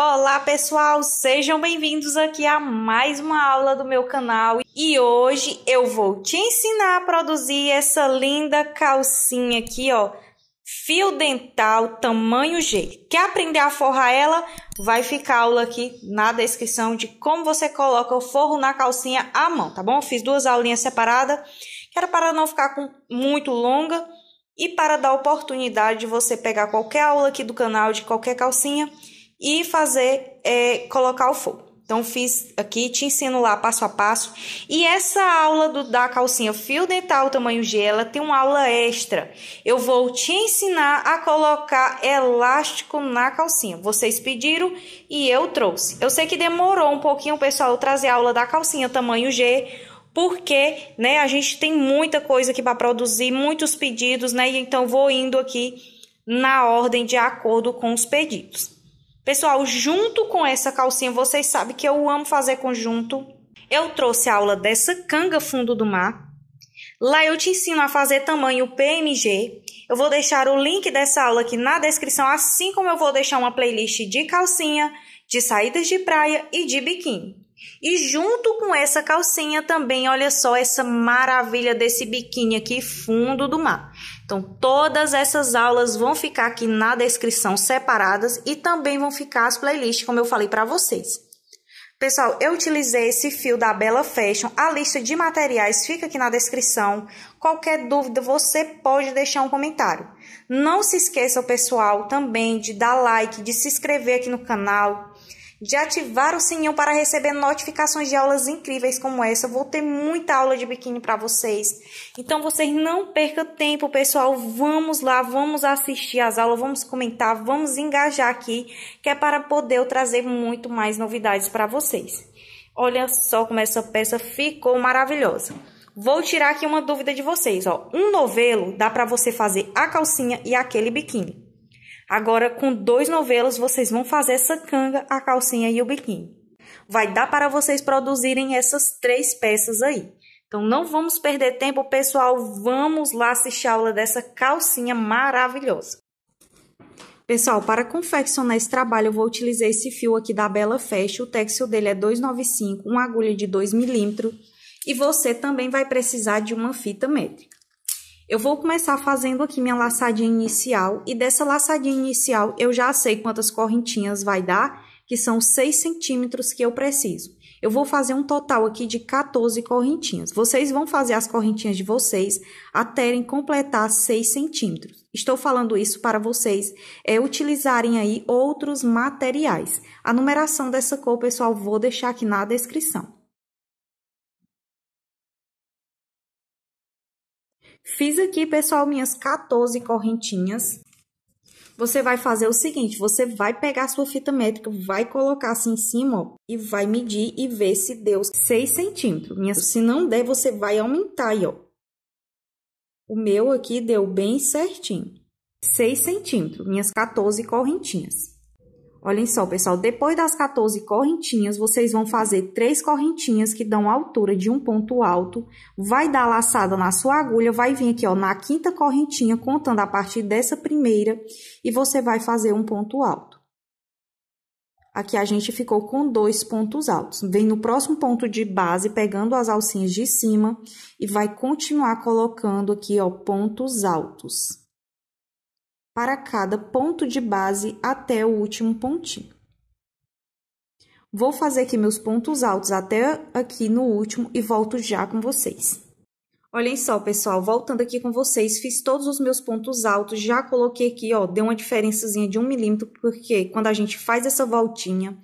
Olá pessoal, sejam bem-vindos aqui a mais uma aula do meu canal e hoje eu vou te ensinar a produzir essa linda calcinha aqui, ó, fio dental tamanho G. Quer aprender a forrar ela? Vai ficar aula aqui na descrição de como você coloca o forro na calcinha à mão, tá bom? fiz duas aulinhas separadas, que era para não ficar com, muito longa e para dar oportunidade de você pegar qualquer aula aqui do canal de qualquer calcinha e fazer é, colocar o fogo. Então, fiz aqui, te ensino lá passo a passo. E essa aula do, da calcinha fio dental tamanho G, ela tem uma aula extra. Eu vou te ensinar a colocar elástico na calcinha. Vocês pediram e eu trouxe. Eu sei que demorou um pouquinho, pessoal, eu trazer a aula da calcinha tamanho G, porque, né, a gente tem muita coisa aqui para produzir, muitos pedidos, né? Então, vou indo aqui na ordem de acordo com os pedidos. Pessoal, junto com essa calcinha, vocês sabem que eu amo fazer conjunto. Eu trouxe a aula dessa canga fundo do mar. Lá eu te ensino a fazer tamanho PMG. Eu vou deixar o link dessa aula aqui na descrição, assim como eu vou deixar uma playlist de calcinha, de saídas de praia e de biquíni. E junto com essa calcinha também, olha só essa maravilha desse biquíni aqui, fundo do mar. Então, todas essas aulas vão ficar aqui na descrição separadas e também vão ficar as playlists, como eu falei para vocês. Pessoal, eu utilizei esse fio da Bela Fashion. A lista de materiais fica aqui na descrição. Qualquer dúvida, você pode deixar um comentário. Não se esqueça, pessoal, também de dar like, de se inscrever aqui no canal, de ativar o sininho para receber notificações de aulas incríveis como essa. Eu vou ter muita aula de biquíni para vocês. Então vocês não percam tempo, pessoal. Vamos lá, vamos assistir as aulas, vamos comentar, vamos engajar aqui, que é para poder trazer muito mais novidades para vocês. Olha só como essa peça ficou maravilhosa. Vou tirar aqui uma dúvida de vocês, ó. Um novelo dá para você fazer a calcinha e aquele biquíni. Agora, com dois novelos, vocês vão fazer essa canga, a calcinha e o biquíni. Vai dar para vocês produzirem essas três peças aí. Então, não vamos perder tempo, pessoal. Vamos lá assistir a aula dessa calcinha maravilhosa. Pessoal, para confeccionar esse trabalho, eu vou utilizar esse fio aqui da Bela Fecha. O textil dele é 295, uma agulha de 2 milímetros. E você também vai precisar de uma fita métrica. Eu vou começar fazendo aqui minha laçadinha inicial e dessa laçadinha inicial eu já sei quantas correntinhas vai dar, que são 6 centímetros que eu preciso. Eu vou fazer um total aqui de 14 correntinhas. Vocês vão fazer as correntinhas de vocês até completar 6 centímetros. Estou falando isso para vocês é, utilizarem aí outros materiais. A numeração dessa cor, pessoal, vou deixar aqui na descrição. Fiz aqui, pessoal, minhas 14 correntinhas. Você vai fazer o seguinte, você vai pegar a sua fita métrica, vai colocar assim em cima ó, e vai medir e ver se deu 6 centímetros. Minha, se não der, você vai aumentar aí, ó. O meu aqui deu bem certinho. 6 centímetros, minhas 14 correntinhas. Olhem só, pessoal, depois das 14 correntinhas, vocês vão fazer três correntinhas que dão altura de um ponto alto, vai dar laçada na sua agulha, vai vir aqui, ó, na quinta correntinha, contando a partir dessa primeira, e você vai fazer um ponto alto. Aqui a gente ficou com dois pontos altos. Vem no próximo ponto de base, pegando as alcinhas de cima, e vai continuar colocando aqui, ó, pontos altos para cada ponto de base até o último pontinho. Vou fazer aqui meus pontos altos até aqui no último e volto já com vocês. Olhem só, pessoal, voltando aqui com vocês, fiz todos os meus pontos altos, já coloquei aqui, ó, deu uma diferençazinha de um milímetro, porque quando a gente faz essa voltinha,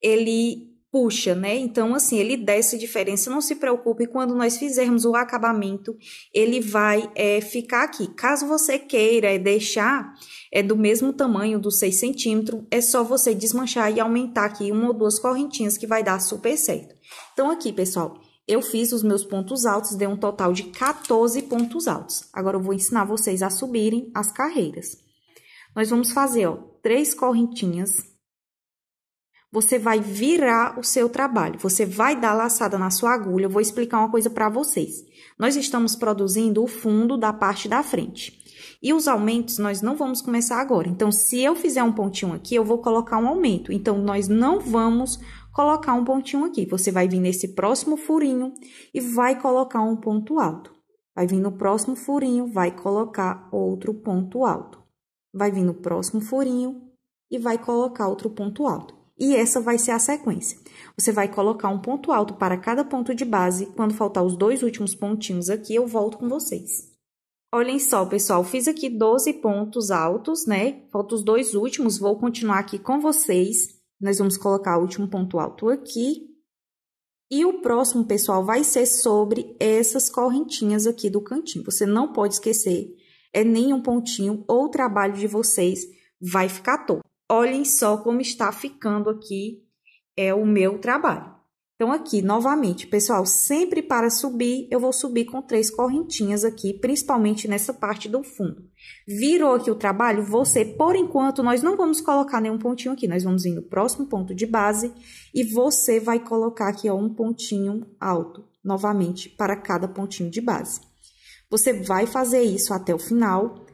ele puxa, né? Então, assim, ele desce diferença. Não se preocupe, quando nós fizermos o acabamento, ele vai é, ficar aqui. Caso você queira é deixar é do mesmo tamanho, dos 6 centímetros, é só você desmanchar e aumentar aqui uma ou duas correntinhas que vai dar super certo. Então, aqui, pessoal, eu fiz os meus pontos altos, deu um total de 14 pontos altos. Agora, eu vou ensinar vocês a subirem as carreiras. Nós vamos fazer, ó, três correntinhas você vai virar o seu trabalho, você vai dar laçada na sua agulha. Eu vou explicar uma coisa para vocês. Nós estamos produzindo o fundo da parte da frente. E os aumentos nós não vamos começar agora. Então, se eu fizer um pontinho aqui, eu vou colocar um aumento. Então, nós não vamos colocar um pontinho aqui. Você vai vir nesse próximo furinho e vai colocar um ponto alto. Vai vir no próximo furinho, vai colocar outro ponto alto. Vai vir no próximo furinho e vai colocar outro ponto alto. E essa vai ser a sequência. Você vai colocar um ponto alto para cada ponto de base. Quando faltar os dois últimos pontinhos aqui, eu volto com vocês. Olhem só, pessoal, fiz aqui 12 pontos altos, né? Faltam os dois últimos, vou continuar aqui com vocês. Nós vamos colocar o último ponto alto aqui. E o próximo, pessoal, vai ser sobre essas correntinhas aqui do cantinho. Você não pode esquecer, é nenhum pontinho ou trabalho de vocês vai ficar torto olhem só como está ficando aqui é o meu trabalho. Então, aqui, novamente, pessoal, sempre para subir, eu vou subir com três correntinhas aqui, principalmente nessa parte do fundo. Virou aqui o trabalho, você, por enquanto, nós não vamos colocar nenhum pontinho aqui, nós vamos ir no próximo ponto de base e você vai colocar aqui, ó, um pontinho alto, novamente, para cada pontinho de base. Você vai fazer isso até o final.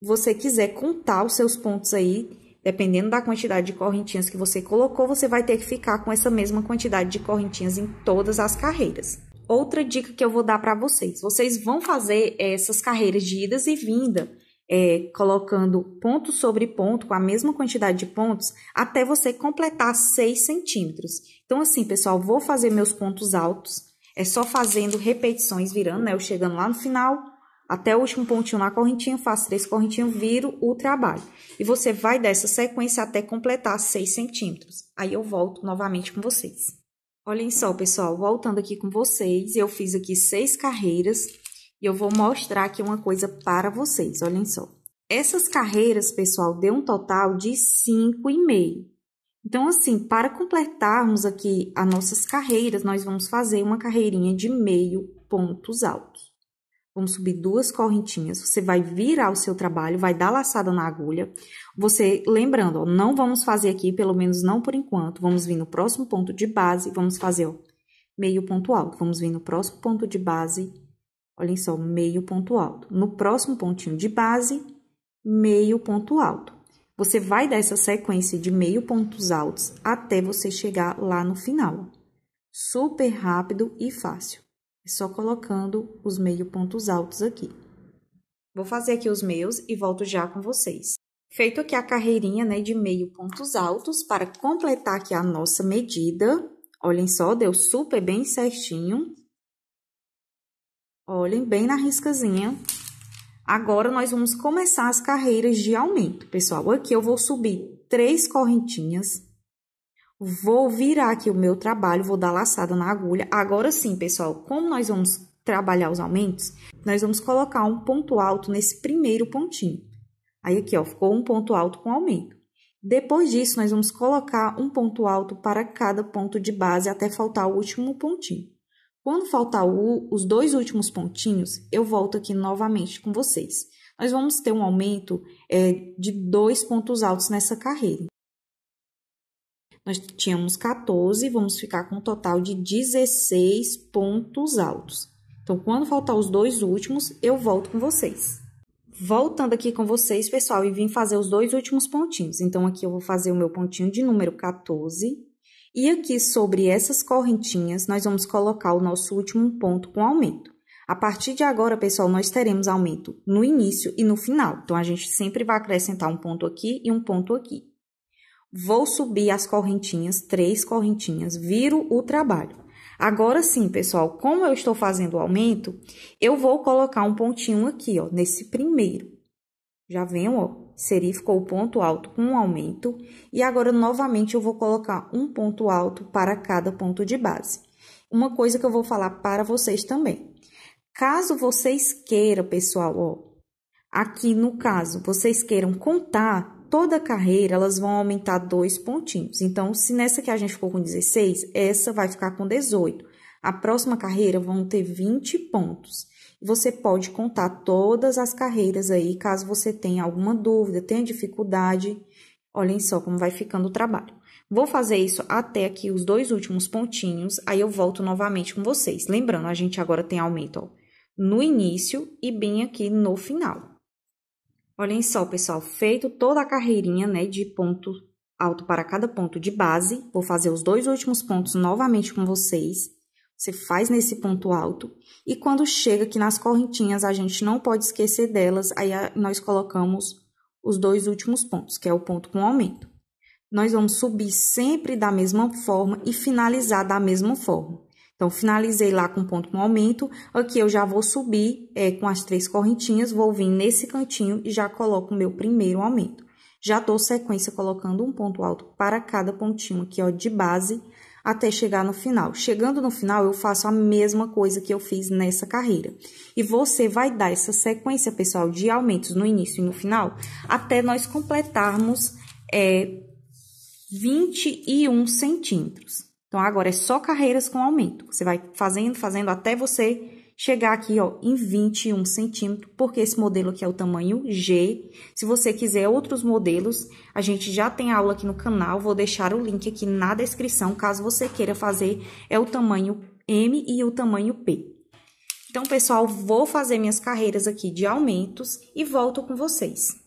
Você quiser contar os seus pontos aí, Dependendo da quantidade de correntinhas que você colocou, você vai ter que ficar com essa mesma quantidade de correntinhas em todas as carreiras. Outra dica que eu vou dar para vocês: vocês vão fazer essas carreiras de idas e vinda, é, colocando ponto sobre ponto, com a mesma quantidade de pontos, até você completar 6 centímetros. Então, assim, pessoal, vou fazer meus pontos altos, é só fazendo repetições, virando, né? Eu chegando lá no final, até o último pontinho na correntinha, faço três correntinhas, viro o trabalho. E você vai dessa sequência até completar seis centímetros. Aí eu volto novamente com vocês. Olhem só, pessoal, voltando aqui com vocês, eu fiz aqui seis carreiras e eu vou mostrar aqui uma coisa para vocês, olhem só. Essas carreiras, pessoal, deu um total de cinco e meio. Então, assim, para completarmos aqui as nossas carreiras, nós vamos fazer uma carreirinha de meio pontos altos. Vamos subir duas correntinhas. Você vai virar o seu trabalho, vai dar laçada na agulha. Você, lembrando, ó, não vamos fazer aqui, pelo menos não por enquanto. Vamos vir no próximo ponto de base, vamos fazer, ó, meio ponto alto. Vamos vir no próximo ponto de base, olhem só, meio ponto alto. No próximo pontinho de base, meio ponto alto. Você vai dar essa sequência de meio pontos altos até você chegar lá no final. Super rápido e fácil só colocando os meio pontos altos aqui. Vou fazer aqui os meus e volto já com vocês. Feito aqui a carreirinha, né, de meio pontos altos, para completar aqui a nossa medida, olhem só, deu super bem certinho. Olhem bem na riscazinha. Agora, nós vamos começar as carreiras de aumento, pessoal. Aqui eu vou subir três correntinhas Vou virar aqui o meu trabalho, vou dar laçada na agulha. Agora sim, pessoal, como nós vamos trabalhar os aumentos, nós vamos colocar um ponto alto nesse primeiro pontinho. Aí aqui, ó, ficou um ponto alto com aumento. Depois disso, nós vamos colocar um ponto alto para cada ponto de base até faltar o último pontinho. Quando faltar o, os dois últimos pontinhos, eu volto aqui novamente com vocês. Nós vamos ter um aumento é, de dois pontos altos nessa carreira. Nós tínhamos 14, vamos ficar com um total de 16 pontos altos. Então, quando faltar os dois últimos, eu volto com vocês. Voltando aqui com vocês, pessoal, e vim fazer os dois últimos pontinhos. Então, aqui eu vou fazer o meu pontinho de número 14. E aqui, sobre essas correntinhas, nós vamos colocar o nosso último ponto com aumento. A partir de agora, pessoal, nós teremos aumento no início e no final. Então, a gente sempre vai acrescentar um ponto aqui e um ponto aqui. Vou subir as correntinhas, três correntinhas, viro o trabalho. Agora sim, pessoal, como eu estou fazendo o aumento, eu vou colocar um pontinho aqui, ó, nesse primeiro. Já vem, ó, ficou o ponto alto com um aumento. E agora, novamente, eu vou colocar um ponto alto para cada ponto de base. Uma coisa que eu vou falar para vocês também. Caso vocês queiram, pessoal, ó, aqui no caso, vocês queiram contar toda a carreira elas vão aumentar dois pontinhos. Então, se nessa que a gente ficou com 16, essa vai ficar com 18. A próxima carreira vão ter 20 pontos. Você pode contar todas as carreiras aí, caso você tenha alguma dúvida, tenha dificuldade. Olhem só como vai ficando o trabalho. Vou fazer isso até aqui os dois últimos pontinhos, aí eu volto novamente com vocês. Lembrando, a gente agora tem aumento ó, no início e bem aqui no final. Olhem só, pessoal, feito toda a carreirinha, né, de ponto alto para cada ponto de base, vou fazer os dois últimos pontos novamente com vocês. Você faz nesse ponto alto e quando chega aqui nas correntinhas, a gente não pode esquecer delas, aí nós colocamos os dois últimos pontos, que é o ponto com aumento. Nós vamos subir sempre da mesma forma e finalizar da mesma forma. Então, finalizei lá com ponto com aumento. Aqui eu já vou subir é, com as três correntinhas, vou vir nesse cantinho e já coloco o meu primeiro aumento. Já dou sequência colocando um ponto alto para cada pontinho aqui, ó, de base, até chegar no final. Chegando no final, eu faço a mesma coisa que eu fiz nessa carreira. E você vai dar essa sequência, pessoal, de aumentos no início e no final, até nós completarmos é, 21 centímetros. Então, agora é só carreiras com aumento. Você vai fazendo, fazendo até você chegar aqui ó, em 21 centímetros, porque esse modelo aqui é o tamanho G. Se você quiser outros modelos, a gente já tem aula aqui no canal, vou deixar o link aqui na descrição, caso você queira fazer, é o tamanho M e o tamanho P. Então, pessoal, vou fazer minhas carreiras aqui de aumentos e volto com vocês.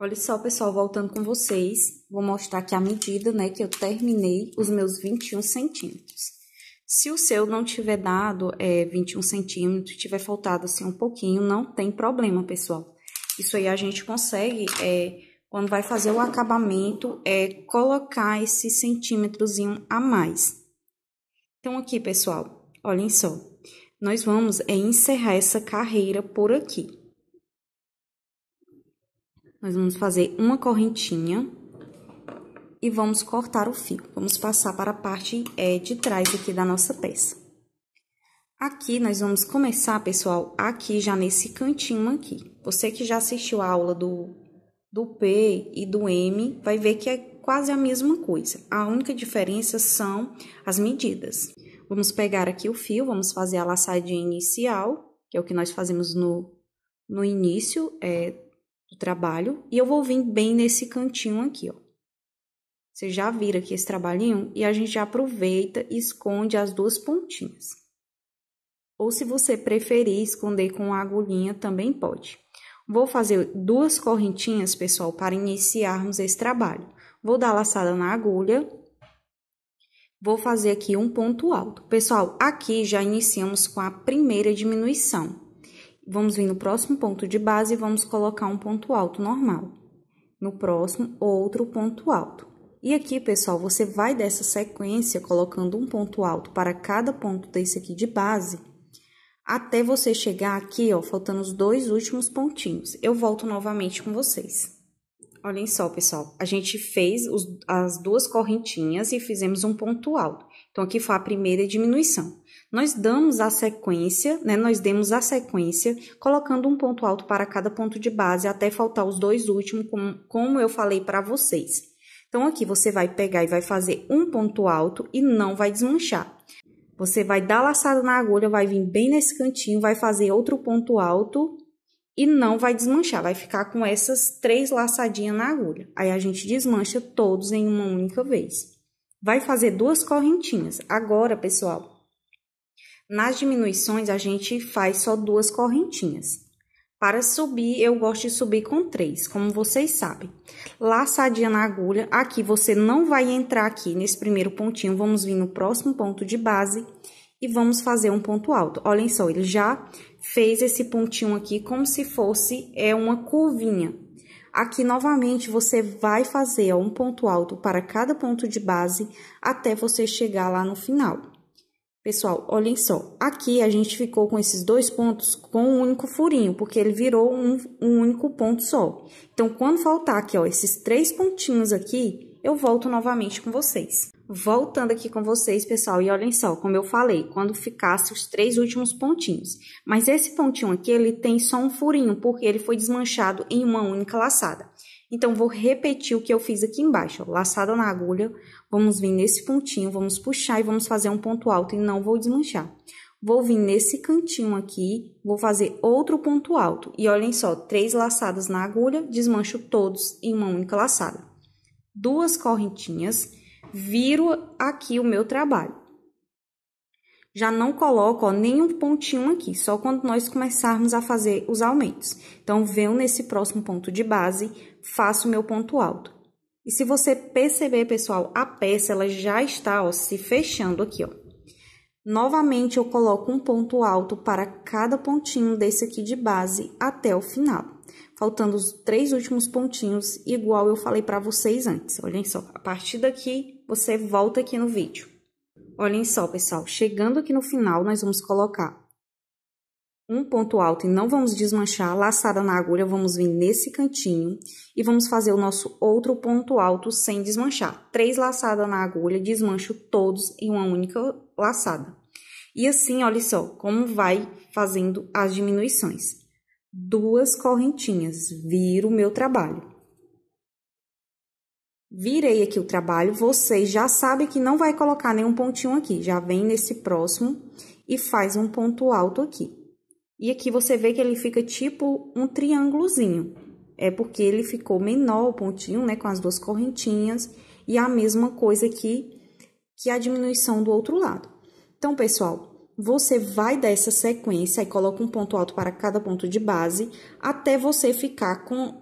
Olha só, pessoal, voltando com vocês, vou mostrar aqui a medida, né, que eu terminei os meus 21 centímetros. Se o seu não tiver dado é, 21 centímetros, tiver faltado assim um pouquinho, não tem problema, pessoal. Isso aí a gente consegue, é, quando vai fazer o acabamento, é colocar esse centímetrozinho a mais. Então, aqui, pessoal, olhem só. Nós vamos é, encerrar essa carreira por aqui. Nós vamos fazer uma correntinha e vamos cortar o fio. Vamos passar para a parte é, de trás aqui da nossa peça. Aqui, nós vamos começar, pessoal, aqui já nesse cantinho aqui. Você que já assistiu a aula do, do P e do M, vai ver que é quase a mesma coisa. A única diferença são as medidas. Vamos pegar aqui o fio, vamos fazer a laçadinha inicial, que é o que nós fazemos no, no início, é, do trabalho e eu vou vir bem nesse cantinho aqui, ó. Você já vira aqui esse trabalhinho e a gente já aproveita e esconde as duas pontinhas. Ou se você preferir esconder com a agulhinha, também pode. Vou fazer duas correntinhas, pessoal, para iniciarmos esse trabalho. Vou dar laçada na agulha. Vou fazer aqui um ponto alto. Pessoal, aqui já iniciamos com a primeira diminuição. Vamos vir no próximo ponto de base e vamos colocar um ponto alto normal. No próximo, outro ponto alto. E aqui, pessoal, você vai dessa sequência colocando um ponto alto para cada ponto desse aqui de base, até você chegar aqui, ó, faltando os dois últimos pontinhos. Eu volto novamente com vocês. Olhem só, pessoal, a gente fez os, as duas correntinhas e fizemos um ponto alto. Então, aqui foi a primeira diminuição. Nós damos a sequência, né? Nós demos a sequência, colocando um ponto alto para cada ponto de base até faltar os dois últimos, como, como eu falei para vocês. Então, aqui você vai pegar e vai fazer um ponto alto e não vai desmanchar. Você vai dar laçada na agulha, vai vir bem nesse cantinho, vai fazer outro ponto alto e não vai desmanchar, vai ficar com essas três laçadinhas na agulha. Aí, a gente desmancha todos em uma única vez. Vai fazer duas correntinhas. Agora, pessoal, nas diminuições, a gente faz só duas correntinhas. Para subir, eu gosto de subir com três, como vocês sabem. Laçadinha na agulha, aqui você não vai entrar aqui nesse primeiro pontinho, vamos vir no próximo ponto de base e vamos fazer um ponto alto. Olhem só, ele já fez esse pontinho aqui como se fosse é uma curvinha. Aqui, novamente, você vai fazer um ponto alto para cada ponto de base até você chegar lá no final. Pessoal, olhem só, aqui a gente ficou com esses dois pontos com um único furinho, porque ele virou um, um único ponto só. Então, quando faltar aqui, ó, esses três pontinhos aqui, eu volto novamente com vocês. Voltando aqui com vocês, pessoal, e olhem só, como eu falei, quando ficasse os três últimos pontinhos. Mas esse pontinho aqui, ele tem só um furinho, porque ele foi desmanchado em uma única laçada. Então, vou repetir o que eu fiz aqui embaixo, ó, laçada na agulha, Vamos vir nesse pontinho, vamos puxar e vamos fazer um ponto alto e não vou desmanchar. Vou vir nesse cantinho aqui, vou fazer outro ponto alto. E olhem só, três laçadas na agulha, desmancho todos em uma única laçada. Duas correntinhas, viro aqui o meu trabalho. Já não coloco ó, nenhum pontinho aqui, só quando nós começarmos a fazer os aumentos. Então, venho nesse próximo ponto de base, faço meu ponto alto. E se você perceber, pessoal, a peça ela já está ó, se fechando aqui, ó. Novamente, eu coloco um ponto alto para cada pontinho desse aqui de base até o final. Faltando os três últimos pontinhos, igual eu falei para vocês antes. Olhem só, a partir daqui, você volta aqui no vídeo. Olhem só, pessoal, chegando aqui no final, nós vamos colocar um ponto alto e não vamos desmanchar, laçada na agulha, vamos vir nesse cantinho e vamos fazer o nosso outro ponto alto sem desmanchar. Três laçadas na agulha, desmancho todos em uma única laçada. E assim, olha só, como vai fazendo as diminuições. Duas correntinhas, viro o meu trabalho. Virei aqui o trabalho, vocês já sabem que não vai colocar nenhum pontinho aqui, já vem nesse próximo e faz um ponto alto aqui. E aqui você vê que ele fica tipo um triângulozinho. É porque ele ficou menor o pontinho, né, com as duas correntinhas. E a mesma coisa aqui que a diminuição do outro lado. Então, pessoal, você vai dar essa sequência e coloca um ponto alto para cada ponto de base até você ficar com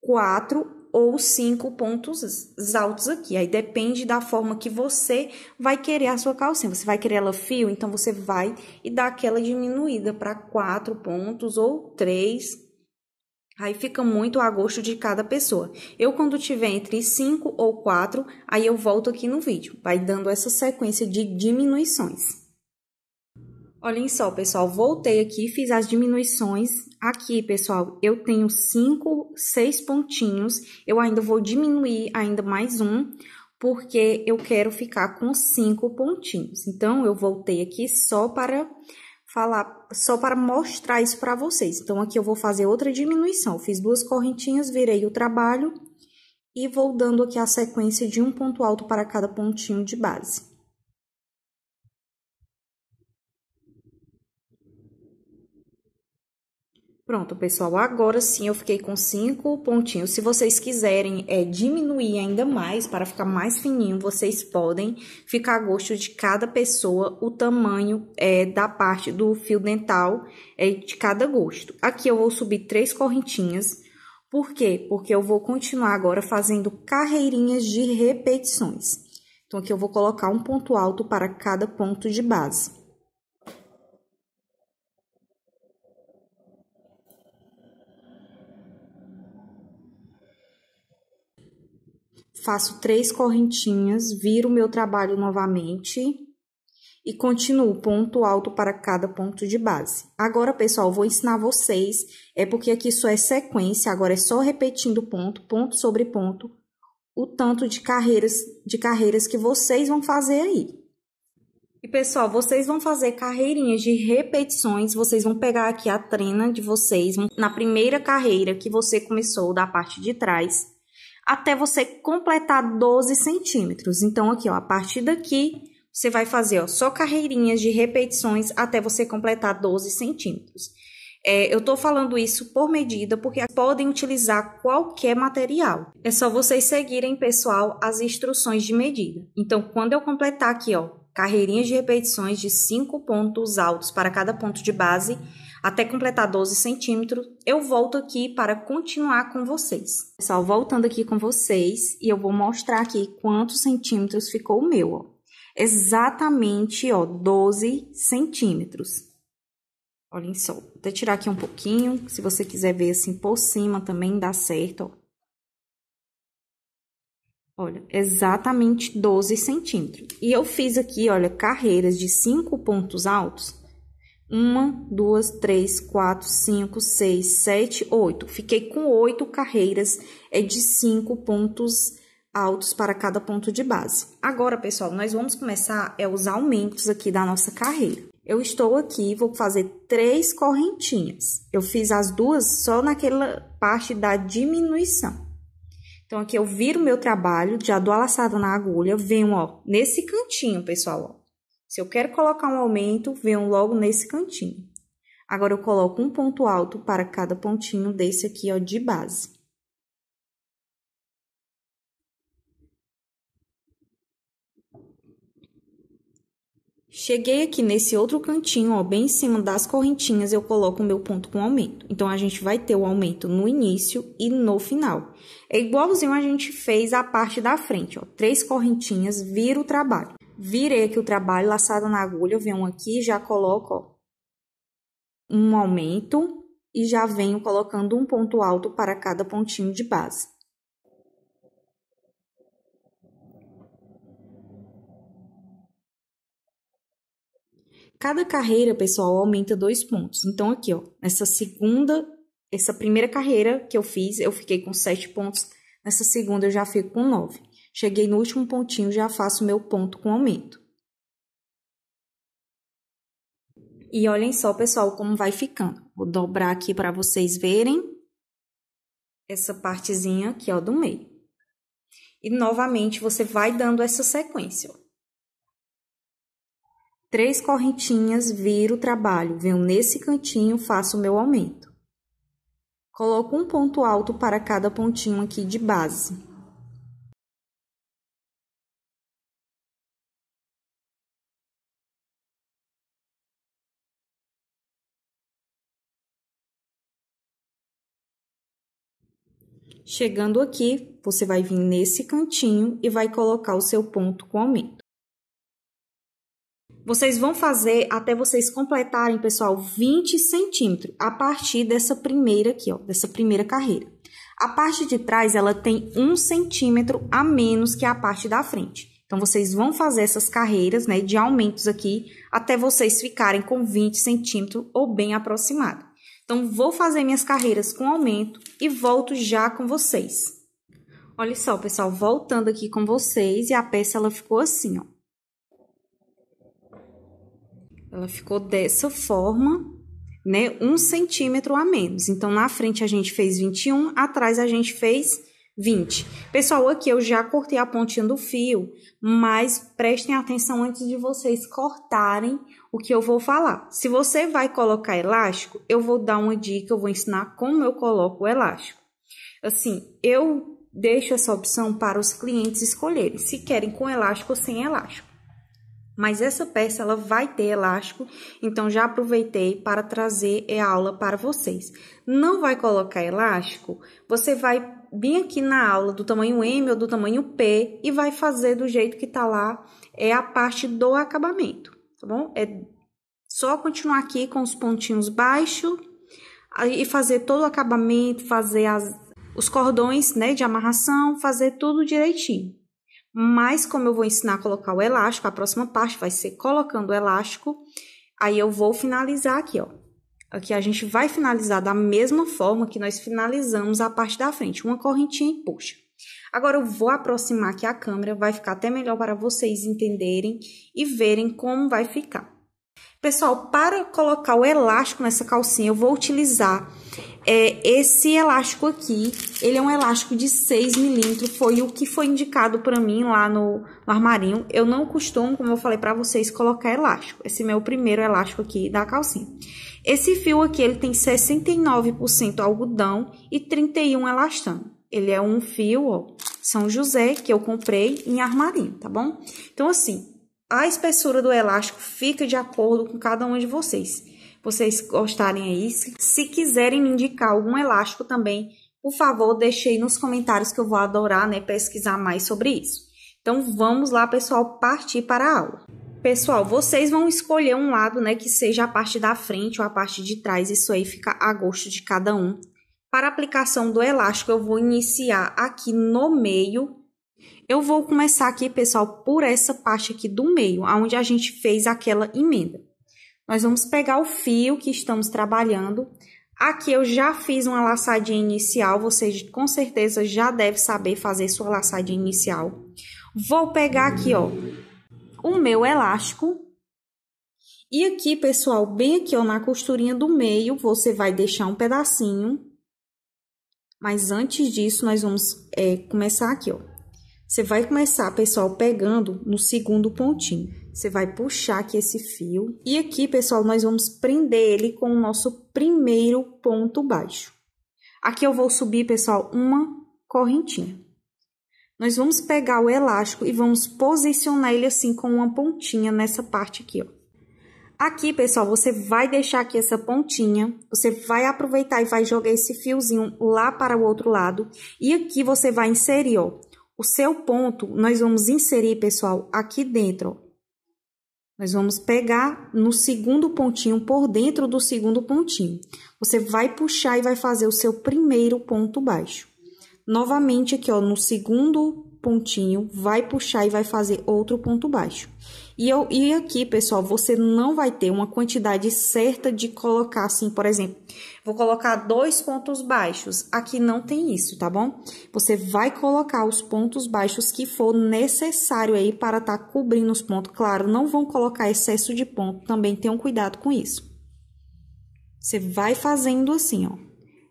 quatro ou cinco pontos altos aqui. Aí depende da forma que você vai querer a sua calcinha. Você vai querer ela fio, então você vai e dá aquela diminuída para quatro pontos ou três. Aí fica muito a gosto de cada pessoa. Eu, quando tiver entre cinco ou quatro, aí eu volto aqui no vídeo. Vai dando essa sequência de diminuições. Olhem só, pessoal, voltei aqui, fiz as diminuições. Aqui, pessoal, eu tenho cinco, seis pontinhos. Eu ainda vou diminuir ainda mais um, porque eu quero ficar com cinco pontinhos. Então, eu voltei aqui só para falar, só para mostrar isso para vocês. Então, aqui eu vou fazer outra diminuição. Eu fiz duas correntinhas, virei o trabalho e vou dando aqui a sequência de um ponto alto para cada pontinho de base. Pronto, pessoal, agora sim eu fiquei com cinco pontinhos. Se vocês quiserem é, diminuir ainda mais, para ficar mais fininho, vocês podem ficar a gosto de cada pessoa o tamanho é, da parte do fio dental é, de cada gosto. Aqui eu vou subir três correntinhas. Por quê? Porque eu vou continuar agora fazendo carreirinhas de repetições. Então, aqui eu vou colocar um ponto alto para cada ponto de base. faço três correntinhas, viro meu trabalho novamente e continuo ponto alto para cada ponto de base. Agora, pessoal, vou ensinar vocês, é porque aqui só é sequência, agora é só repetindo ponto, ponto sobre ponto, o tanto de carreiras, de carreiras que vocês vão fazer aí. E pessoal, vocês vão fazer carreirinhas de repetições, vocês vão pegar aqui a trena de vocês na primeira carreira que você começou da parte de trás até você completar 12 centímetros. Então, aqui, ó, a partir daqui, você vai fazer ó, só carreirinhas de repetições até você completar 12 centímetros. É, eu estou falando isso por medida porque podem utilizar qualquer material. É só vocês seguirem, pessoal, as instruções de medida. Então, quando eu completar aqui, ó, carreirinhas de repetições de 5 pontos altos para cada ponto de base, até completar 12 centímetros, eu volto aqui para continuar com vocês. Pessoal, voltando aqui com vocês, e eu vou mostrar aqui quantos centímetros ficou o meu, ó. Exatamente, ó, 12 centímetros. Olhem só, vou até tirar aqui um pouquinho, se você quiser ver assim por cima também dá certo, ó. Olha, exatamente 12 centímetros. E eu fiz aqui, olha, carreiras de cinco pontos altos uma, duas, três, quatro, cinco, seis, sete, oito. Fiquei com oito carreiras é de cinco pontos altos para cada ponto de base. Agora, pessoal, nós vamos começar é, os aumentos aqui da nossa carreira. Eu estou aqui, vou fazer três correntinhas. Eu fiz as duas só naquela parte da diminuição. Então, aqui eu viro meu trabalho, já dou a laçada na agulha, venho, ó, nesse cantinho, pessoal, ó se eu quero colocar um aumento, venham logo nesse cantinho. Agora, eu coloco um ponto alto para cada pontinho desse aqui, ó, de base. Cheguei aqui nesse outro cantinho, ó, bem em cima das correntinhas, eu coloco o meu ponto com aumento. Então, a gente vai ter o aumento no início e no final. É igualzinho a gente fez a parte da frente, ó. Três correntinhas, vira o trabalho virei aqui o trabalho, laçada na agulha, eu venho aqui, já coloco ó, um aumento e já venho colocando um ponto alto para cada pontinho de base. Cada carreira, pessoal, aumenta dois pontos. Então, aqui, ó, nessa segunda, essa primeira carreira que eu fiz, eu fiquei com sete pontos. Nessa segunda, eu já fico com nove. Cheguei no último pontinho, já faço meu ponto com aumento. E olhem só, pessoal, como vai ficando. Vou dobrar aqui para vocês verem essa partezinha aqui, ó, do meio. E novamente você vai dando essa sequência, ó. Três correntinhas, viro o trabalho, venho nesse cantinho, faço o meu aumento. Coloco um ponto alto para cada pontinho aqui de base. Chegando aqui, você vai vir nesse cantinho e vai colocar o seu ponto com aumento. Vocês vão fazer até vocês completarem, pessoal, 20 centímetros a partir dessa primeira aqui, ó, dessa primeira carreira. A parte de trás, ela tem um centímetro a menos que a parte da frente. Então, vocês vão fazer essas carreiras, né, de aumentos aqui, até vocês ficarem com 20 centímetros ou bem aproximado. Então, vou fazer minhas carreiras com aumento e volto já com vocês. Olha só, pessoal, voltando aqui com vocês e a peça ela ficou assim, ó. Ela ficou dessa forma, né? Um centímetro a menos. Então, na frente a gente fez 21, atrás a gente fez 20. Pessoal, aqui eu já cortei a pontinha do fio, mas prestem atenção antes de vocês cortarem o que eu vou falar. Se você vai colocar elástico, eu vou dar uma dica, eu vou ensinar como eu coloco o elástico. Assim, eu deixo essa opção para os clientes escolherem se querem com elástico ou sem elástico. Mas essa peça ela vai ter elástico, então já aproveitei para trazer a aula para vocês. Não vai colocar elástico? Você vai bem aqui na aula do tamanho M ou do tamanho P e vai fazer do jeito que está lá é a parte do acabamento tá bom? É só continuar aqui com os pontinhos baixos e fazer todo o acabamento, fazer as, os cordões, né, de amarração, fazer tudo direitinho. Mas como eu vou ensinar a colocar o elástico, a próxima parte vai ser colocando o elástico. Aí eu vou finalizar aqui, ó. Aqui a gente vai finalizar da mesma forma que nós finalizamos a parte da frente. Uma correntinha e puxa. Agora eu vou aproximar aqui a câmera, vai ficar até melhor para vocês entenderem e verem como vai ficar. Pessoal, para colocar o elástico nessa calcinha, eu vou utilizar é, esse elástico aqui. Ele é um elástico de 6 milímetros, foi o que foi indicado para mim lá no, no armarinho. Eu não costumo, como eu falei para vocês, colocar elástico. Esse é meu primeiro elástico aqui da calcinha. Esse fio aqui, ele tem 69% algodão e 31 elastano. Ele é um fio, ó, São José, que eu comprei em armarinho, tá bom? Então, assim, a espessura do elástico fica de acordo com cada um de vocês. Vocês gostarem aí, se quiserem me indicar algum elástico também, por favor, deixe aí nos comentários que eu vou adorar, né, pesquisar mais sobre isso. Então, vamos lá, pessoal, partir para a aula. Pessoal, vocês vão escolher um lado, né, que seja a parte da frente ou a parte de trás, isso aí fica a gosto de cada um, para aplicação do elástico, eu vou iniciar aqui no meio. Eu vou começar aqui, pessoal, por essa parte aqui do meio, onde a gente fez aquela emenda. Nós vamos pegar o fio que estamos trabalhando. Aqui eu já fiz uma laçadinha inicial, você com certeza já deve saber fazer sua laçadinha inicial. Vou pegar aqui, ó, o meu elástico. E aqui, pessoal, bem aqui, ó, na costurinha do meio, você vai deixar um pedacinho mas antes disso, nós vamos é, começar aqui, ó. Você vai começar, pessoal, pegando no segundo pontinho. Você vai puxar aqui esse fio. E aqui, pessoal, nós vamos prender ele com o nosso primeiro ponto baixo. Aqui eu vou subir, pessoal, uma correntinha. Nós vamos pegar o elástico e vamos posicionar ele assim com uma pontinha nessa parte aqui, ó. Aqui, pessoal, você vai deixar aqui essa pontinha, você vai aproveitar e vai jogar esse fiozinho lá para o outro lado. E aqui você vai inserir, ó, o seu ponto, nós vamos inserir, pessoal, aqui dentro, ó. Nós vamos pegar no segundo pontinho, por dentro do segundo pontinho. Você vai puxar e vai fazer o seu primeiro ponto baixo. Novamente aqui, ó, no segundo pontinho, vai puxar e vai fazer outro ponto baixo. E, eu, e aqui, pessoal, você não vai ter uma quantidade certa de colocar, assim, por exemplo, vou colocar dois pontos baixos. Aqui não tem isso, tá bom? Você vai colocar os pontos baixos que for necessário aí para estar tá cobrindo os pontos. Claro, não vão colocar excesso de ponto, também tenham cuidado com isso. Você vai fazendo assim, ó.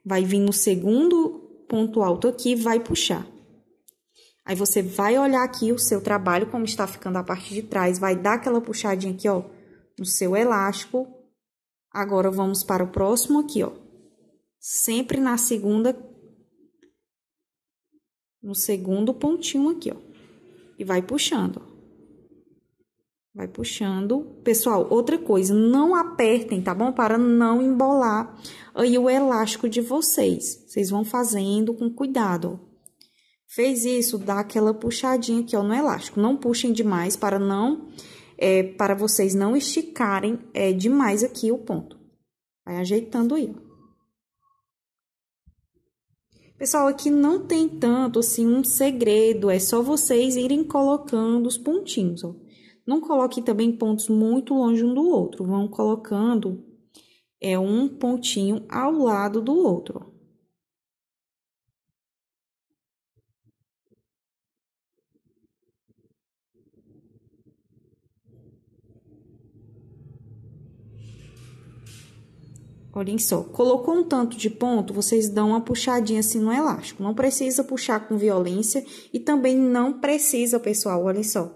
Vai vir no segundo ponto alto aqui, vai puxar. Aí você vai olhar aqui o seu trabalho, como está ficando a parte de trás, vai dar aquela puxadinha aqui, ó, no seu elástico. Agora, vamos para o próximo aqui, ó. Sempre na segunda, no segundo pontinho aqui, ó. E vai puxando, ó. Vai puxando. Pessoal, outra coisa, não apertem, tá bom? Para não embolar aí o elástico de vocês. Vocês vão fazendo com cuidado, ó. Fez isso, dá aquela puxadinha aqui, ó, no elástico. Não puxem demais para não, é, para vocês não esticarem é, demais aqui o ponto. Vai ajeitando aí, ó. Pessoal, aqui não tem tanto assim um segredo, é só vocês irem colocando os pontinhos. Ó. Não coloquem também pontos muito longe um do outro, vão colocando é um pontinho ao lado do outro. Ó. Olhem só, colocou um tanto de ponto, vocês dão uma puxadinha assim no elástico. Não precisa puxar com violência e também não precisa, pessoal, olhem só.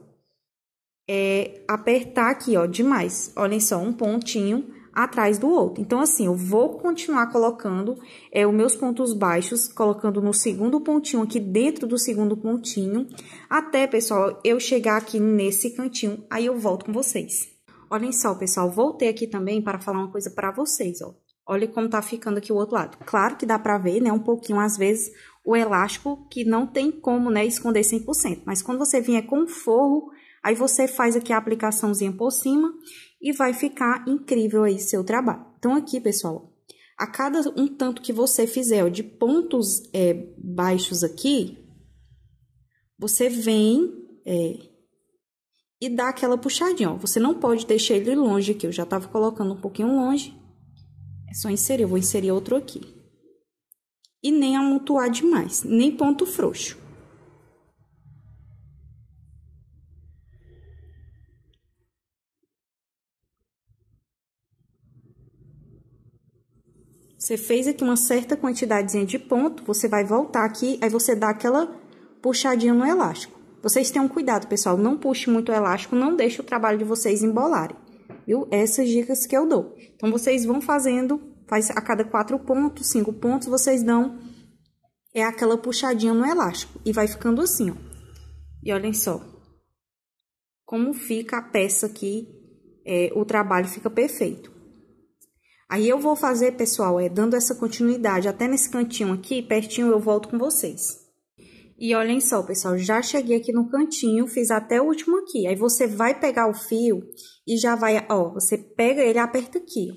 É apertar aqui, ó, demais. Olhem só, um pontinho atrás do outro. Então, assim, eu vou continuar colocando é, os meus pontos baixos, colocando no segundo pontinho aqui dentro do segundo pontinho, até, pessoal, eu chegar aqui nesse cantinho, aí eu volto com vocês. Olhem só, pessoal, voltei aqui também para falar uma coisa para vocês, ó. Olha como tá ficando aqui o outro lado. Claro que dá pra ver, né, um pouquinho, às vezes, o elástico, que não tem como, né, esconder 100%. Mas quando você vier é com forro, aí você faz aqui a aplicaçãozinha por cima e vai ficar incrível aí seu trabalho. Então, aqui, pessoal, a cada um tanto que você fizer ó, de pontos é, baixos aqui, você vem é, e dá aquela puxadinha, ó. Você não pode deixar ele longe aqui, eu já tava colocando um pouquinho longe, é só inserir, eu vou inserir outro aqui. E nem amontoar demais, nem ponto frouxo. Você fez aqui uma certa quantidadezinha de ponto, você vai voltar aqui, aí você dá aquela puxadinha no elástico. Vocês tenham cuidado, pessoal, não puxe muito o elástico, não deixe o trabalho de vocês embolarem viu? Essas dicas que eu dou. Então, vocês vão fazendo, faz a cada quatro pontos, cinco pontos, vocês dão é aquela puxadinha no elástico e vai ficando assim, ó. E olhem só como fica a peça aqui, é, o trabalho fica perfeito. Aí eu vou fazer, pessoal, é dando essa continuidade até nesse cantinho aqui, pertinho eu volto com vocês. E olhem só, pessoal, já cheguei aqui no cantinho, fiz até o último aqui. Aí você vai pegar o fio e já vai, ó, você pega ele aperta aqui.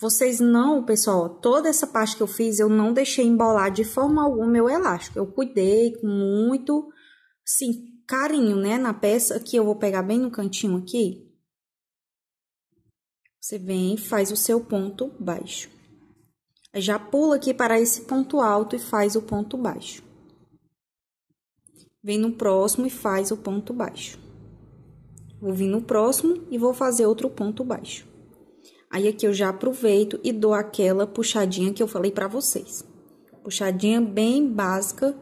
Vocês não, pessoal, toda essa parte que eu fiz, eu não deixei embolar de forma alguma meu elástico. Eu cuidei com muito, sim, carinho, né, na peça. Aqui eu vou pegar bem no cantinho aqui. Você vem e faz o seu ponto baixo. Já pula aqui para esse ponto alto e faz o ponto baixo vem no próximo e faz o ponto baixo. Vou vir no próximo e vou fazer outro ponto baixo. Aí aqui eu já aproveito e dou aquela puxadinha que eu falei para vocês. Puxadinha bem básica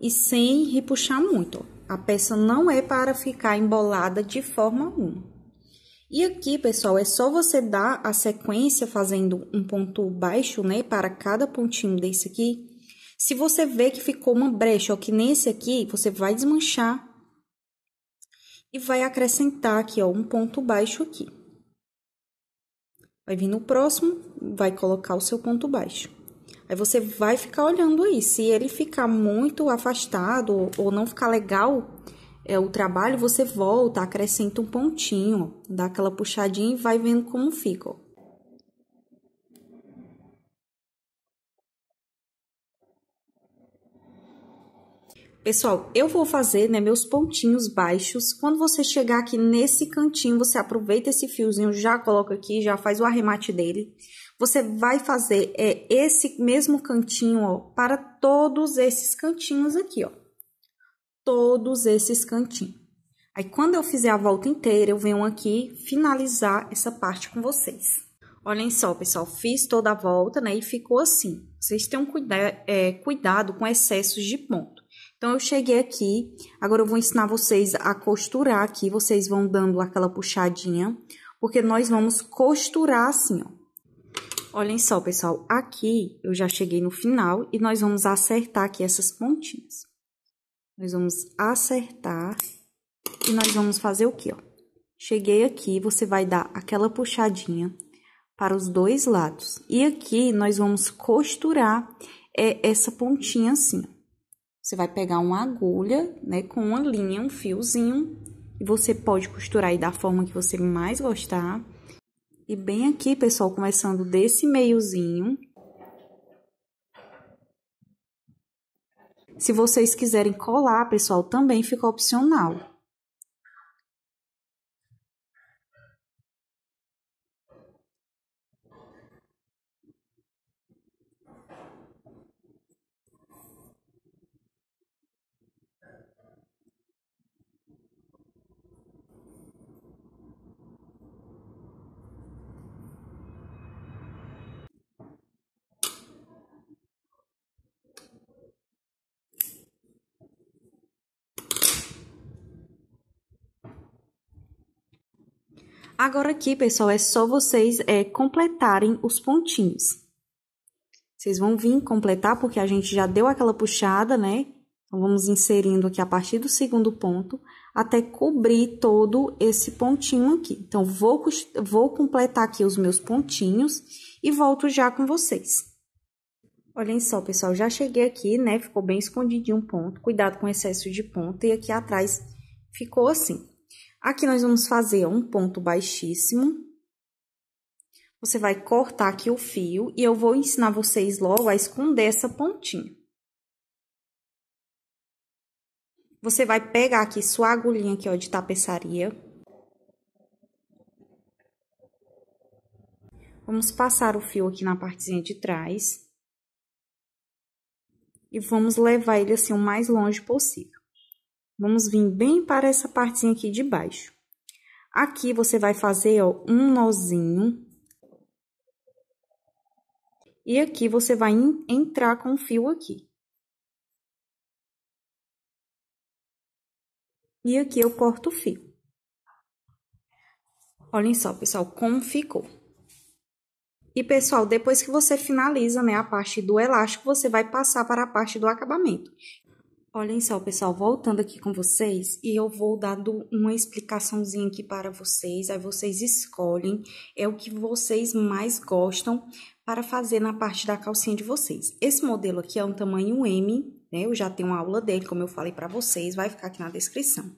e sem repuxar muito. Ó. A peça não é para ficar embolada de forma alguma. E aqui, pessoal, é só você dar a sequência fazendo um ponto baixo, né, para cada pontinho desse aqui se você vê que ficou uma brecha, ó, que nesse aqui, você vai desmanchar e vai acrescentar aqui, ó, um ponto baixo aqui. Vai vir no próximo, vai colocar o seu ponto baixo. Aí você vai ficar olhando aí, se ele ficar muito afastado ou não ficar legal é, o trabalho, você volta, acrescenta um pontinho, ó, dá aquela puxadinha e vai vendo como fica, ó. Pessoal, eu vou fazer né, meus pontinhos baixos. Quando você chegar aqui nesse cantinho, você aproveita esse fiozinho, já coloca aqui, já faz o arremate dele. Você vai fazer é, esse mesmo cantinho, ó, para todos esses cantinhos aqui, ó. Todos esses cantinhos. Aí, quando eu fizer a volta inteira, eu venho aqui finalizar essa parte com vocês. Olhem só, pessoal, fiz toda a volta, né, e ficou assim. Vocês tenham cuida é, cuidado com excessos de ponto. Então, eu cheguei aqui, agora eu vou ensinar vocês a costurar aqui, vocês vão dando aquela puxadinha, porque nós vamos costurar assim, ó. Olhem só, pessoal, aqui eu já cheguei no final e nós vamos acertar aqui essas pontinhas. Nós vamos acertar e nós vamos fazer o que, ó? Cheguei aqui, você vai dar aquela puxadinha para os dois lados. E aqui nós vamos costurar é, essa pontinha assim, ó. Você vai pegar uma agulha, né, com uma linha, um fiozinho, e você pode costurar aí da forma que você mais gostar. E bem aqui, pessoal, começando desse meiozinho. Se vocês quiserem colar, pessoal, também fica opcional. Agora aqui, pessoal, é só vocês é, completarem os pontinhos. Vocês vão vir completar, porque a gente já deu aquela puxada, né? Então, vamos inserindo aqui a partir do segundo ponto, até cobrir todo esse pontinho aqui. Então, vou, vou completar aqui os meus pontinhos e volto já com vocês. Olhem só, pessoal, já cheguei aqui, né? Ficou bem escondidinho um ponto. Cuidado com excesso de ponto. E aqui atrás ficou assim. Aqui nós vamos fazer um ponto baixíssimo. Você vai cortar aqui o fio e eu vou ensinar vocês logo a esconder essa pontinha. Você vai pegar aqui sua agulhinha aqui, ó, de tapeçaria. Vamos passar o fio aqui na partezinha de trás. E vamos levar ele assim o mais longe possível. Vamos vir bem para essa partezinha aqui de baixo. Aqui você vai fazer, ó, um nozinho. E aqui você vai entrar com o fio aqui. E aqui eu corto o fio. Olhem só, pessoal, como ficou. E, pessoal, depois que você finaliza, né, a parte do elástico, você vai passar para a parte do acabamento. Olhem só, pessoal, voltando aqui com vocês e eu vou dando uma explicaçãozinha aqui para vocês, aí vocês escolhem, é o que vocês mais gostam para fazer na parte da calcinha de vocês. Esse modelo aqui é um tamanho M, né? Eu já tenho uma aula dele, como eu falei para vocês, vai ficar aqui na descrição.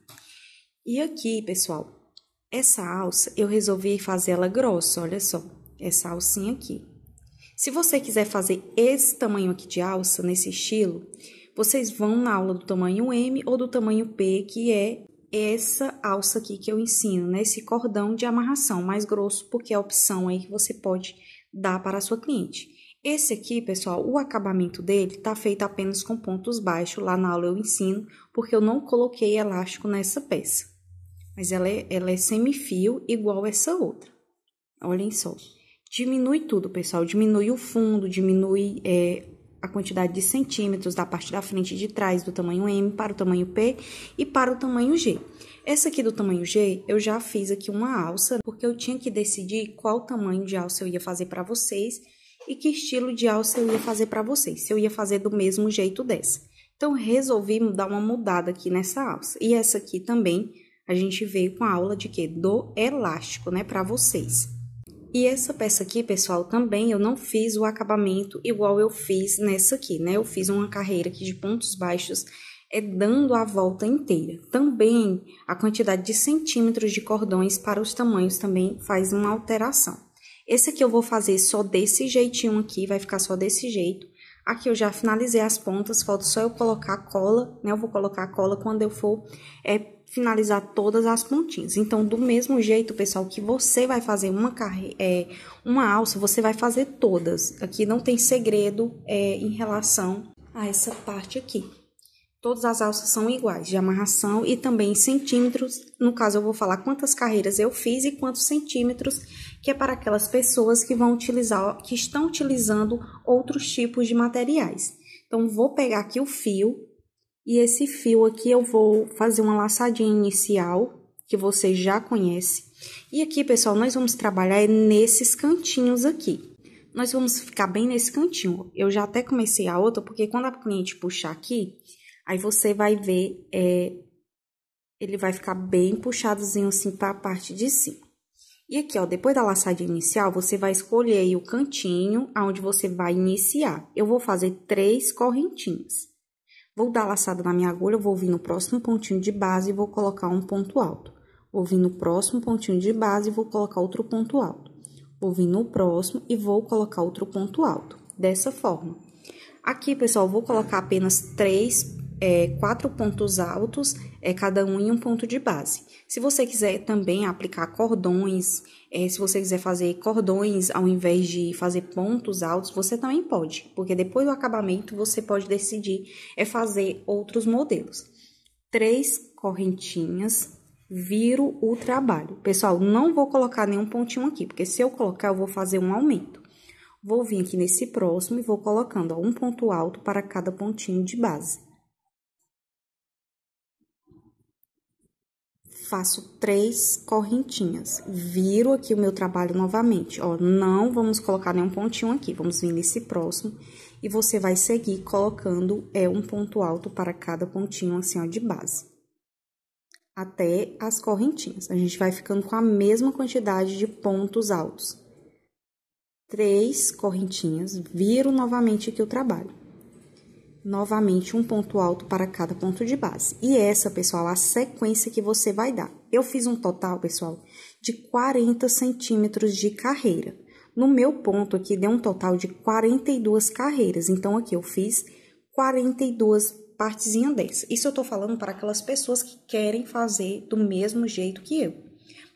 E aqui, pessoal, essa alça eu resolvi fazer ela grossa, olha só, essa alcinha aqui. Se você quiser fazer esse tamanho aqui de alça nesse estilo, vocês vão na aula do tamanho M ou do tamanho P, que é essa alça aqui que eu ensino, né? Esse cordão de amarração mais grosso, porque é a opção aí que você pode dar para a sua cliente. Esse aqui, pessoal, o acabamento dele tá feito apenas com pontos baixos, lá na aula eu ensino, porque eu não coloquei elástico nessa peça. Mas ela é, ela é semifio igual essa outra. Olhem só. Diminui tudo, pessoal. Diminui o fundo, diminui é, a quantidade de centímetros da parte da frente e de trás do tamanho M para o tamanho P e para o tamanho G. Essa aqui do tamanho G, eu já fiz aqui uma alça, porque eu tinha que decidir qual tamanho de alça eu ia fazer para vocês e que estilo de alça eu ia fazer para vocês, se eu ia fazer do mesmo jeito dessa. Então, resolvi dar uma mudada aqui nessa alça. E essa aqui também, a gente veio com a aula de que? Do elástico, né, para vocês. E essa peça aqui, pessoal, também eu não fiz o acabamento igual eu fiz nessa aqui, né? Eu fiz uma carreira aqui de pontos baixos, é dando a volta inteira. Também a quantidade de centímetros de cordões para os tamanhos também faz uma alteração. Esse aqui eu vou fazer só desse jeitinho aqui, vai ficar só desse jeito. Aqui eu já finalizei as pontas, falta só eu colocar cola, né? Eu vou colocar cola quando eu for é, finalizar todas as pontinhas. Então, do mesmo jeito, pessoal, que você vai fazer uma, carre... é, uma alça, você vai fazer todas. Aqui não tem segredo é, em relação a essa parte aqui. Todas as alças são iguais de amarração e também centímetros. No caso, eu vou falar quantas carreiras eu fiz e quantos centímetros, que é para aquelas pessoas que vão utilizar, que estão utilizando outros tipos de materiais. Então, vou pegar aqui o fio, e esse fio aqui eu vou fazer uma laçadinha inicial, que você já conhece. E aqui, pessoal, nós vamos trabalhar nesses cantinhos aqui. Nós vamos ficar bem nesse cantinho. Eu já até comecei a outra, porque quando a cliente puxar aqui, aí você vai ver, é, ele vai ficar bem puxadozinho assim para a parte de cima. E aqui, ó, depois da laçadinha inicial, você vai escolher aí o cantinho aonde você vai iniciar. Eu vou fazer três correntinhas. Vou dar laçada na minha agulha, vou vir no próximo pontinho de base e vou colocar um ponto alto. Vou vir no próximo pontinho de base e vou colocar outro ponto alto. Vou vir no próximo e vou colocar outro ponto alto. Dessa forma. Aqui, pessoal, vou colocar apenas três é, quatro pontos altos, é, cada um em um ponto de base. Se você quiser também aplicar cordões, é, se você quiser fazer cordões ao invés de fazer pontos altos, você também pode, porque depois do acabamento você pode decidir é fazer outros modelos. Três correntinhas, viro o trabalho. Pessoal, não vou colocar nenhum pontinho aqui, porque se eu colocar, eu vou fazer um aumento. Vou vir aqui nesse próximo e vou colocando ó, um ponto alto para cada pontinho de base. faço três correntinhas, viro aqui o meu trabalho novamente, ó, não vamos colocar nenhum pontinho aqui, vamos vir nesse próximo e você vai seguir colocando é um ponto alto para cada pontinho assim, ó, de base. Até as correntinhas. A gente vai ficando com a mesma quantidade de pontos altos. Três correntinhas, viro novamente aqui o trabalho novamente um ponto alto para cada ponto de base. E é essa, pessoal, a sequência que você vai dar. Eu fiz um total, pessoal, de 40 centímetros de carreira. No meu ponto aqui, deu um total de 42 carreiras. Então, aqui eu fiz 42 partezinha dessa. Isso eu tô falando para aquelas pessoas que querem fazer do mesmo jeito que eu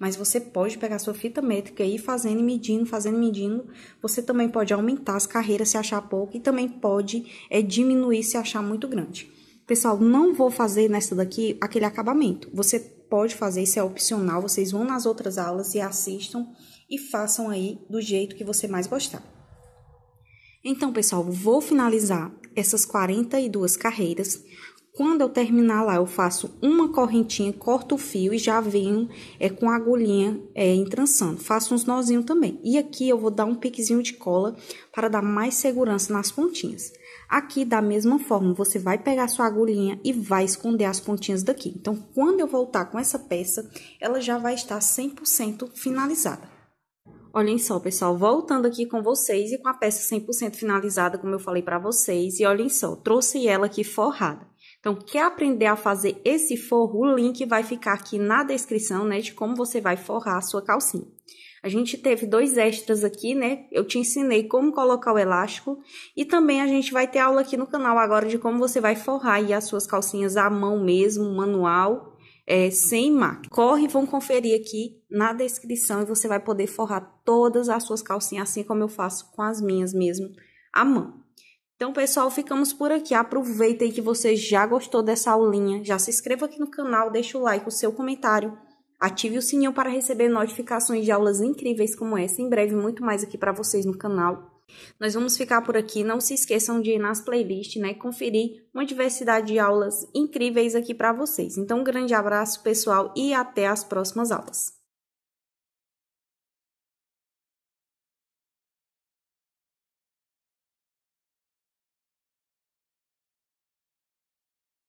mas você pode pegar sua fita métrica e ir fazendo e medindo, fazendo e medindo. Você também pode aumentar as carreiras se achar pouco e também pode é, diminuir se achar muito grande. Pessoal, não vou fazer nessa daqui aquele acabamento. Você pode fazer, isso é opcional. Vocês vão nas outras aulas e assistam e façam aí do jeito que você mais gostar. Então, pessoal, vou finalizar essas 42 carreiras quando eu terminar lá, eu faço uma correntinha, corto o fio e já venho é, com a agulhinha é, entrançando. Faço uns nozinhos também. E aqui eu vou dar um piquezinho de cola para dar mais segurança nas pontinhas. Aqui, da mesma forma, você vai pegar sua agulhinha e vai esconder as pontinhas daqui. Então, quando eu voltar com essa peça, ela já vai estar 100% finalizada. Olhem só, pessoal, voltando aqui com vocês e com a peça 100% finalizada, como eu falei para vocês. E olhem só, trouxe ela aqui forrada. Então, quer aprender a fazer esse forro? O link vai ficar aqui na descrição, né, de como você vai forrar a sua calcinha. A gente teve dois extras aqui, né? Eu te ensinei como colocar o elástico e também a gente vai ter aula aqui no canal agora de como você vai forrar aí as suas calcinhas à mão mesmo, manual, é, sem máquina. Corre, vão conferir aqui na descrição e você vai poder forrar todas as suas calcinhas assim como eu faço com as minhas mesmo, à mão. Então, pessoal, ficamos por aqui. Aproveita aí que você já gostou dessa aulinha. Já se inscreva aqui no canal, deixa o like, o seu comentário. Ative o sininho para receber notificações de aulas incríveis como essa. Em breve, muito mais aqui para vocês no canal. Nós vamos ficar por aqui. Não se esqueçam de ir nas playlists, né? Conferir uma diversidade de aulas incríveis aqui para vocês. Então, um grande abraço, pessoal, e até as próximas aulas.